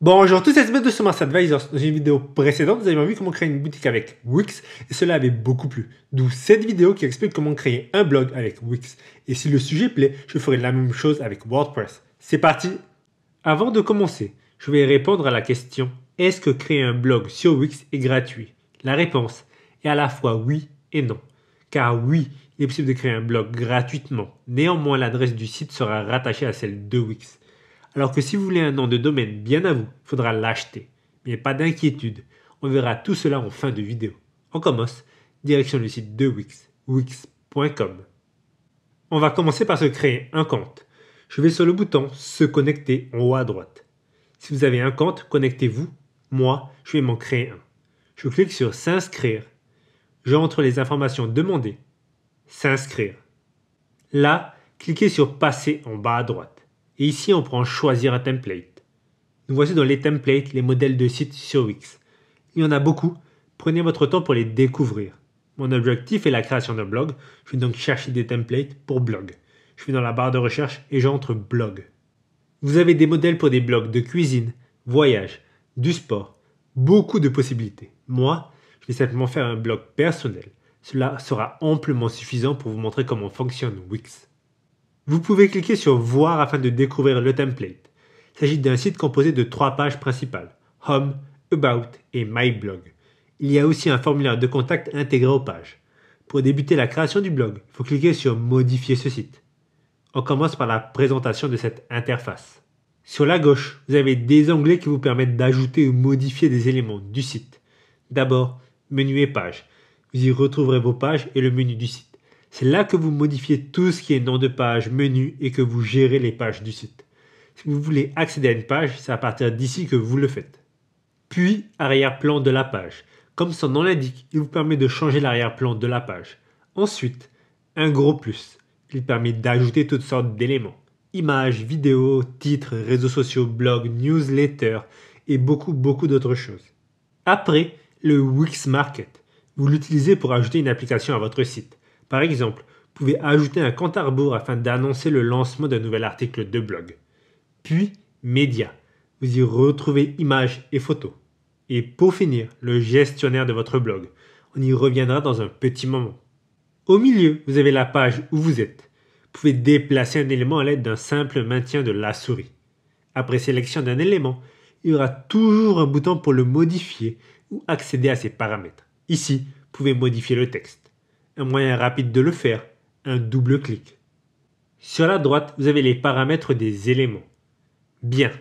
Bonjour tous, c'est de Seminars Advisors. Dans une vidéo précédente, vous avez vu comment créer une boutique avec Wix et cela avait beaucoup plu. D'où cette vidéo qui explique comment créer un blog avec Wix. Et si le sujet plaît, je ferai la même chose avec WordPress. C'est parti Avant de commencer, je vais répondre à la question est-ce que créer un blog sur Wix est gratuit La réponse est à la fois oui et non. Car oui, il est possible de créer un blog gratuitement. Néanmoins, l'adresse du site sera rattachée à celle de Wix. Alors que si vous voulez un nom de domaine bien à vous, il faudra l'acheter. Mais pas d'inquiétude, on verra tout cela en fin de vidéo. En commence, direction le site de Wix, wix.com. On va commencer par se créer un compte. Je vais sur le bouton Se connecter en haut à droite. Si vous avez un compte, connectez-vous. Moi, je vais m'en créer un. Je clique sur S'inscrire. J'entre les informations demandées. S'inscrire. Là, cliquez sur Passer en bas à droite. Et ici, on prend choisir un template. Nous voici dans les templates, les modèles de sites sur Wix. Il y en a beaucoup. Prenez votre temps pour les découvrir. Mon objectif est la création d'un blog. Je vais donc chercher des templates pour blog. Je vais dans la barre de recherche et j'entre blog. Vous avez des modèles pour des blogs de cuisine, voyage, du sport, beaucoup de possibilités. Moi, je vais simplement faire un blog personnel. Cela sera amplement suffisant pour vous montrer comment fonctionne Wix. Vous pouvez cliquer sur Voir afin de découvrir le template. Il s'agit d'un site composé de trois pages principales Home, About et My Blog. Il y a aussi un formulaire de contact intégré aux pages. Pour débuter la création du blog, il faut cliquer sur Modifier ce site. On commence par la présentation de cette interface. Sur la gauche, vous avez des onglets qui vous permettent d'ajouter ou modifier des éléments du site. D'abord, menu et pages. Vous y retrouverez vos pages et le menu du site. C'est là que vous modifiez tout ce qui est nom de page, menu et que vous gérez les pages du site. Si vous voulez accéder à une page, c'est à partir d'ici que vous le faites. Puis, arrière-plan de la page. Comme son nom l'indique, il vous permet de changer l'arrière-plan de la page. Ensuite, un gros plus. Il permet d'ajouter toutes sortes d'éléments. Images, vidéos, titres, réseaux sociaux, blogs, newsletters et beaucoup beaucoup d'autres choses. Après, le Wix Market. Vous l'utilisez pour ajouter une application à votre site. Par exemple, vous pouvez ajouter un compte à rebours afin d'annoncer le lancement d'un nouvel article de blog. Puis, médias. Vous y retrouvez images et photos. Et pour finir, le gestionnaire de votre blog. On y reviendra dans un petit moment. Au milieu, vous avez la page où vous êtes. Vous pouvez déplacer un élément à l'aide d'un simple maintien de la souris. Après sélection d'un élément, il y aura toujours un bouton pour le modifier ou accéder à ses paramètres. Ici, vous pouvez modifier le texte. Un moyen rapide de le faire, un double clic. Sur la droite, vous avez les paramètres des éléments. Bien,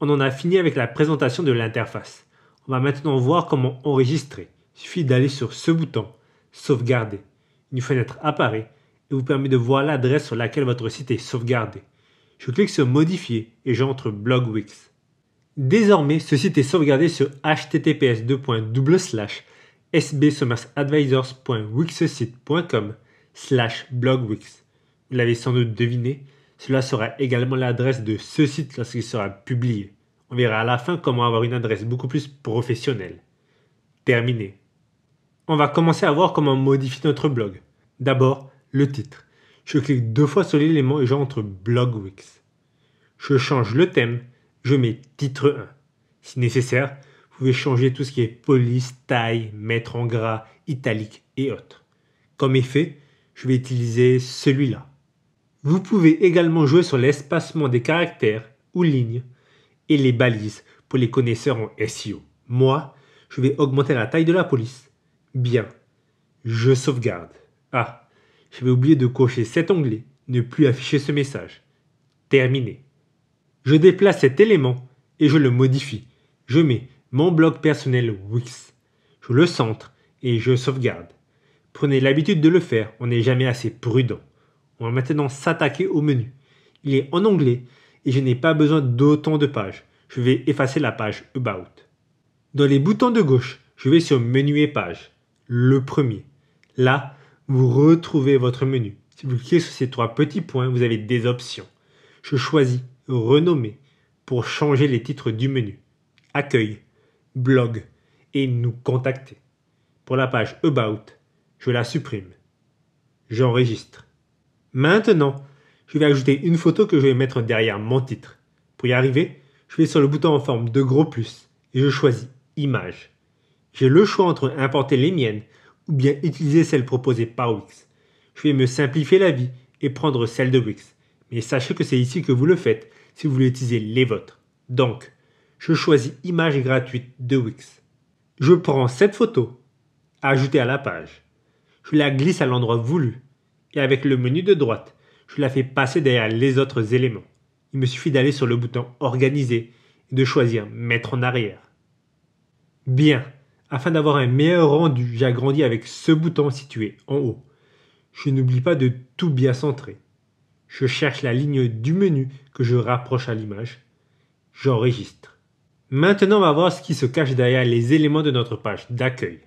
on en a fini avec la présentation de l'interface. On va maintenant voir comment enregistrer. Il suffit d'aller sur ce bouton, sauvegarder. Une fenêtre apparaît et vous permet de voir l'adresse sur laquelle votre site est sauvegardé. Je clique sur modifier et j'entre blogwix. Désormais, ce site est sauvegardé sur https sbsummersadvisors.wixsite.com slash blogwix. Vous l'avez sans doute deviné, cela sera également l'adresse de ce site lorsqu'il sera publié. On verra à la fin comment avoir une adresse beaucoup plus professionnelle. Terminé. On va commencer à voir comment modifier notre blog. D'abord, le titre. Je clique deux fois sur l'élément et j'entre Blogwix. Je change le thème, je mets titre 1. Si nécessaire, vous pouvez changer tout ce qui est police, taille, mettre en gras, italique et autres. Comme effet, je vais utiliser celui-là. Vous pouvez également jouer sur l'espacement des caractères ou lignes et les balises pour les connaisseurs en SEO. Moi, je vais augmenter la taille de la police. Bien. Je sauvegarde. Ah, j'avais oublié de cocher cet onglet, ne plus afficher ce message. Terminé. Je déplace cet élément et je le modifie. Je mets mon blog personnel Wix. Je le centre et je sauvegarde. Prenez l'habitude de le faire, on n'est jamais assez prudent. On va maintenant s'attaquer au menu. Il est en anglais et je n'ai pas besoin d'autant de pages. Je vais effacer la page About. Dans les boutons de gauche, je vais sur Menu et Pages. le premier. Là, vous retrouvez votre menu. Si vous cliquez sur ces trois petits points, vous avez des options. Je choisis Renommer pour changer les titres du menu. Accueil, blog et nous contacter. Pour la page About, je la supprime. J'enregistre. Maintenant, je vais ajouter une photo que je vais mettre derrière mon titre. Pour y arriver, je vais sur le bouton en forme de gros plus et je choisis Image. J'ai le choix entre importer les miennes ou bien utiliser celles proposées par Wix. Je vais me simplifier la vie et prendre celle de Wix. Mais sachez que c'est ici que vous le faites si vous voulez utiliser les vôtres. Donc, je choisis Image gratuite de Wix. Je prends cette photo, ajoutée à la page. Je la glisse à l'endroit voulu et avec le menu de droite, je la fais passer derrière les autres éléments. Il me suffit d'aller sur le bouton Organiser et de choisir Mettre en arrière. Bien, afin d'avoir un meilleur rendu, j'agrandis avec ce bouton situé en haut. Je n'oublie pas de tout bien centrer. Je cherche la ligne du menu que je rapproche à l'image. J'enregistre. Maintenant, on va voir ce qui se cache derrière les éléments de notre page d'accueil.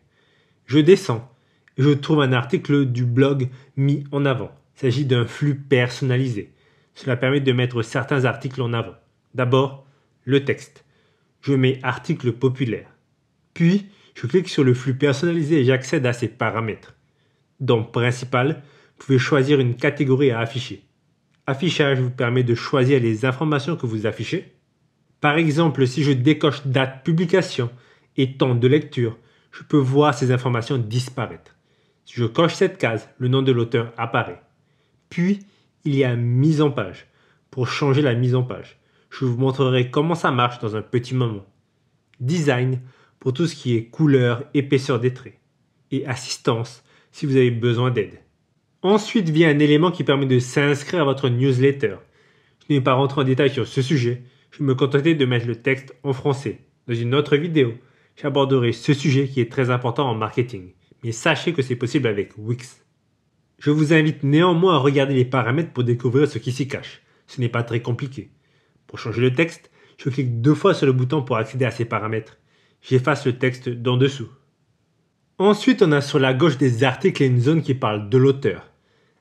Je descends et je trouve un article du blog mis en avant. Il s'agit d'un flux personnalisé. Cela permet de mettre certains articles en avant. D'abord, le texte. Je mets article populaire. Puis, je clique sur le flux personnalisé et j'accède à ses paramètres. Dans principal, vous pouvez choisir une catégorie à afficher. Affichage vous permet de choisir les informations que vous affichez. Par exemple, si je décoche date publication et temps de lecture, je peux voir ces informations disparaître. Si je coche cette case, le nom de l'auteur apparaît. Puis, il y a mise en page. Pour changer la mise en page, je vous montrerai comment ça marche dans un petit moment. Design pour tout ce qui est couleur, épaisseur des traits. Et assistance si vous avez besoin d'aide. Ensuite vient un élément qui permet de s'inscrire à votre newsletter. Je ne vais pas rentrer en détail sur ce sujet, je me contentais de mettre le texte en français. Dans une autre vidéo, j'aborderai ce sujet qui est très important en marketing, mais sachez que c'est possible avec Wix. Je vous invite néanmoins à regarder les paramètres pour découvrir ce qui s'y cache. Ce n'est pas très compliqué. Pour changer le texte, je clique deux fois sur le bouton pour accéder à ces paramètres. J'efface le texte d'en dessous. Ensuite, on a sur la gauche des articles et une zone qui parle de l'auteur.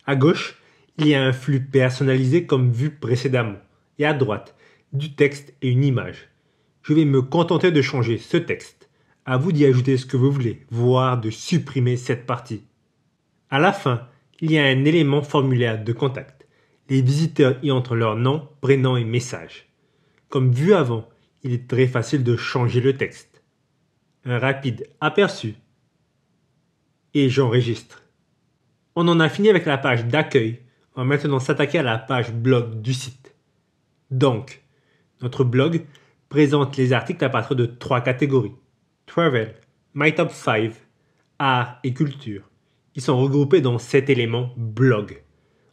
À gauche, il y a un flux personnalisé comme vu précédemment. Et à droite, du texte et une image. Je vais me contenter de changer ce texte. À vous d'y ajouter ce que vous voulez, voire de supprimer cette partie. À la fin, il y a un élément formulaire de contact. Les visiteurs y entrent leur nom, prénom et message. Comme vu avant, il est très facile de changer le texte. Un rapide aperçu. Et j'enregistre. On en a fini avec la page d'accueil. On va maintenant s'attaquer à la page blog du site. Donc, notre blog présente les articles à partir de trois catégories. Travel, My Top 5, Art et Culture. Ils sont regroupés dans cet élément blog.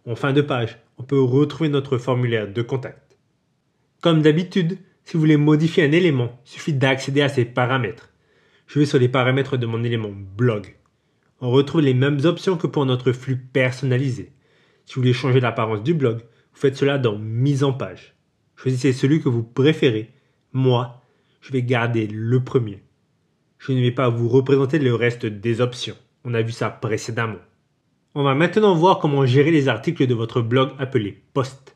En fin de page, on peut retrouver notre formulaire de contact. Comme d'habitude, si vous voulez modifier un élément, il suffit d'accéder à ses paramètres. Je vais sur les paramètres de mon élément blog. On retrouve les mêmes options que pour notre flux personnalisé. Si vous voulez changer l'apparence du blog, vous faites cela dans Mise en page. Choisissez celui que vous préférez. Moi, je vais garder le premier. Je ne vais pas vous représenter le reste des options. On a vu ça précédemment. On va maintenant voir comment gérer les articles de votre blog appelé Post.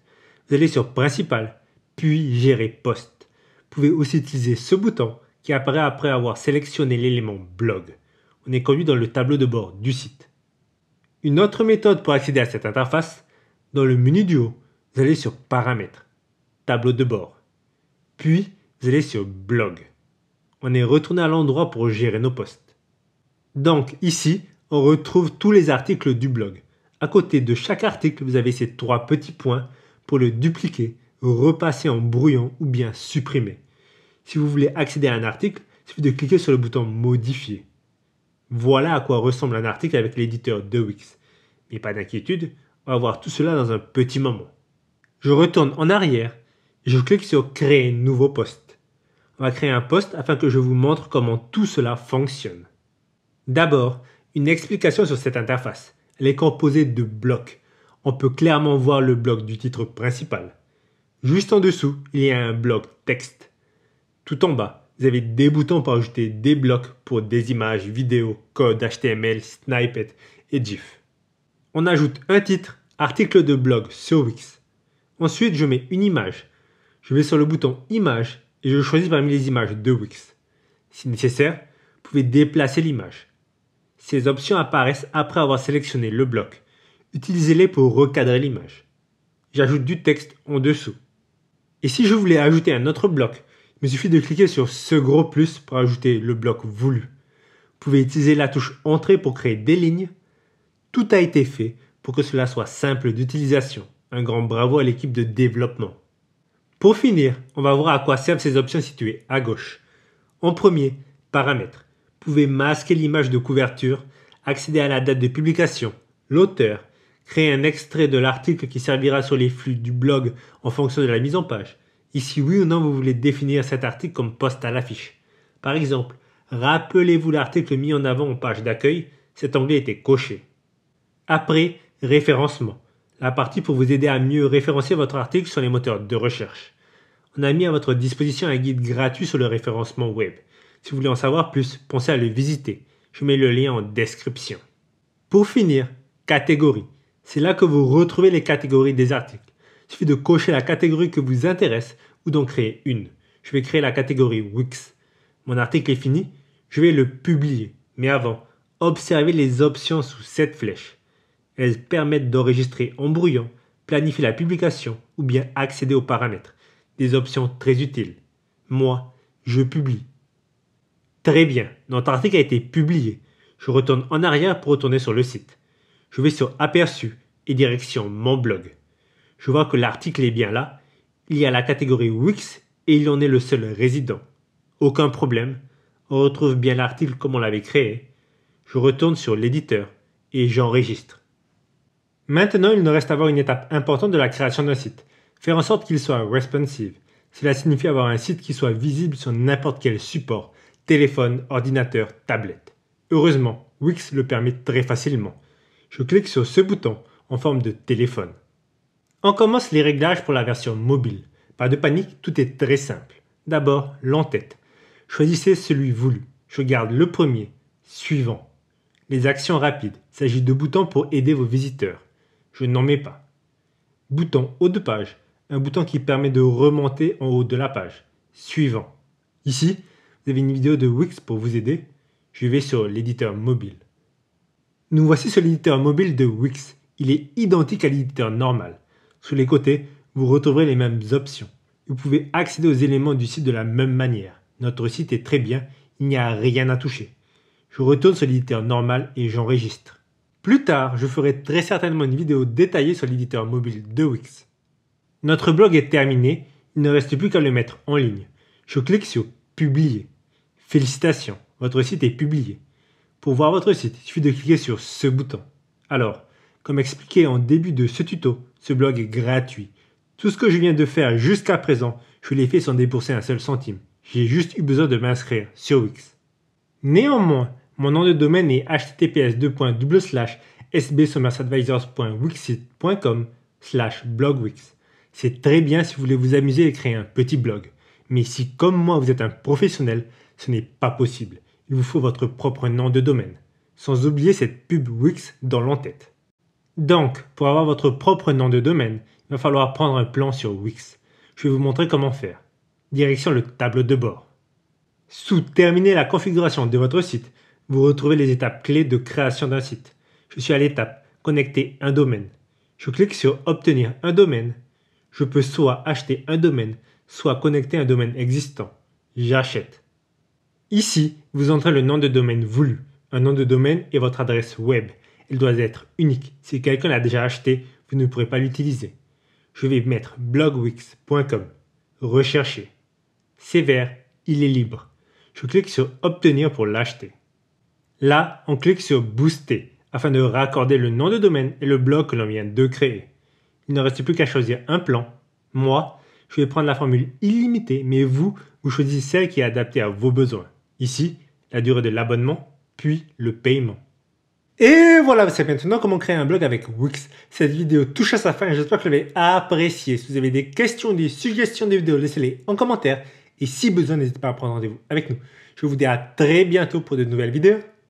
Vous allez sur Principal, puis Gérer Post. Vous pouvez aussi utiliser ce bouton qui apparaît après avoir sélectionné l'élément Blog. On est conduit dans le tableau de bord du site. Une autre méthode pour accéder à cette interface, dans le menu du haut, vous allez sur Paramètres tableau de bord. Puis, vous allez sur blog. On est retourné à l'endroit pour gérer nos postes. Donc ici, on retrouve tous les articles du blog. À côté de chaque article, vous avez ces trois petits points pour le dupliquer, repasser en brouillon ou bien supprimer. Si vous voulez accéder à un article, il suffit de cliquer sur le bouton modifier. Voilà à quoi ressemble un article avec l'éditeur de Wix. Mais pas d'inquiétude, on va voir tout cela dans un petit moment. Je retourne en arrière je clique sur Créer nouveau poste. On va créer un poste afin que je vous montre comment tout cela fonctionne. D'abord, une explication sur cette interface. Elle est composée de blocs. On peut clairement voir le bloc du titre principal. Juste en dessous, il y a un bloc texte. Tout en bas, vous avez des boutons pour ajouter des blocs pour des images, vidéos, code HTML, snippet et GIF. On ajoute un titre, article de blog sur Wix. Ensuite, je mets une image, je vais sur le bouton Images et je choisis parmi les images de Wix. Si nécessaire, vous pouvez déplacer l'image. Ces options apparaissent après avoir sélectionné le bloc. Utilisez-les pour recadrer l'image. J'ajoute du texte en dessous. Et si je voulais ajouter un autre bloc, il me suffit de cliquer sur ce gros plus pour ajouter le bloc voulu. Vous pouvez utiliser la touche Entrée pour créer des lignes. Tout a été fait pour que cela soit simple d'utilisation. Un grand bravo à l'équipe de développement. Pour finir, on va voir à quoi servent ces options situées à gauche. En premier, paramètres. Vous pouvez masquer l'image de couverture, accéder à la date de publication, l'auteur, créer un extrait de l'article qui servira sur les flux du blog en fonction de la mise en page. Ici, oui ou non, vous voulez définir cet article comme poste à l'affiche. Par exemple, rappelez-vous l'article mis en avant en page d'accueil, cet onglet était coché. Après, référencement la partie pour vous aider à mieux référencer votre article sur les moteurs de recherche. On a mis à votre disposition un guide gratuit sur le référencement web. Si vous voulez en savoir plus, pensez à le visiter. Je mets le lien en description. Pour finir, catégories. C'est là que vous retrouvez les catégories des articles. Il suffit de cocher la catégorie que vous intéresse ou d'en créer une. Je vais créer la catégorie Wix. Mon article est fini, je vais le publier. Mais avant, observez les options sous cette flèche. Elles permettent d'enregistrer en brouillon, planifier la publication ou bien accéder aux paramètres. Des options très utiles. Moi, je publie. Très bien, notre article a été publié. Je retourne en arrière pour retourner sur le site. Je vais sur Aperçu et direction Mon blog. Je vois que l'article est bien là. Il y a la catégorie Wix et il en est le seul résident. Aucun problème. On retrouve bien l'article comme on l'avait créé. Je retourne sur l'éditeur et j'enregistre. Maintenant, il nous reste à une étape importante de la création d'un site. Faire en sorte qu'il soit responsive. Cela signifie avoir un site qui soit visible sur n'importe quel support, téléphone, ordinateur, tablette. Heureusement, Wix le permet très facilement. Je clique sur ce bouton en forme de téléphone. On commence les réglages pour la version mobile. Pas de panique, tout est très simple. D'abord, l'entête. Choisissez celui voulu. Je garde le premier. Suivant. Les actions rapides. Il s'agit de boutons pour aider vos visiteurs. Je n'en mets pas. Bouton haut de page. Un bouton qui permet de remonter en haut de la page. Suivant. Ici, vous avez une vidéo de Wix pour vous aider. Je vais sur l'éditeur mobile. Nous voici sur l'éditeur mobile de Wix. Il est identique à l'éditeur normal. Sous les côtés, vous retrouverez les mêmes options. Vous pouvez accéder aux éléments du site de la même manière. Notre site est très bien, il n'y a rien à toucher. Je retourne sur l'éditeur normal et j'enregistre. Plus tard, je ferai très certainement une vidéo détaillée sur l'éditeur mobile de Wix. Notre blog est terminé, il ne reste plus qu'à le mettre en ligne. Je clique sur Publier. Félicitations, votre site est publié. Pour voir votre site, il suffit de cliquer sur ce bouton. Alors, comme expliqué en début de ce tuto, ce blog est gratuit. Tout ce que je viens de faire jusqu'à présent, je l'ai fait sans débourser un seul centime. J'ai juste eu besoin de m'inscrire sur Wix. Néanmoins, mon nom de domaine est https://sbsummersadvisors.wixit.com slash blogwix. C'est très bien si vous voulez vous amuser et créer un petit blog. Mais si, comme moi, vous êtes un professionnel, ce n'est pas possible. Il vous faut votre propre nom de domaine. Sans oublier cette pub Wix dans l'entête. Donc, pour avoir votre propre nom de domaine, il va falloir prendre un plan sur Wix. Je vais vous montrer comment faire. Direction le tableau de bord. Sous terminer la configuration de votre site, vous retrouvez les étapes clés de création d'un site. Je suis à l'étape Connecter un domaine. Je clique sur Obtenir un domaine. Je peux soit acheter un domaine, soit connecter un domaine existant. J'achète. Ici, vous entrez le nom de domaine voulu, un nom de domaine est votre adresse web. Elle doit être unique. Si quelqu'un l'a déjà acheté, vous ne pourrez pas l'utiliser. Je vais mettre blogwix.com. Rechercher. C'est vert. il est libre. Je clique sur Obtenir pour l'acheter. Là, on clique sur Booster afin de raccorder le nom de domaine et le blog que l'on vient de créer. Il ne reste plus qu'à choisir un plan. Moi, je vais prendre la formule illimitée, mais vous, vous choisissez celle qui est adaptée à vos besoins. Ici, la durée de l'abonnement, puis le paiement. Et voilà, c'est maintenant comment créer un blog avec Wix. Cette vidéo touche à sa fin, j'espère que vous l'avez appréciée. Si vous avez des questions, des suggestions des vidéos, laissez-les en commentaire. Et si besoin, n'hésitez pas à prendre rendez-vous avec nous. Je vous dis à très bientôt pour de nouvelles vidéos.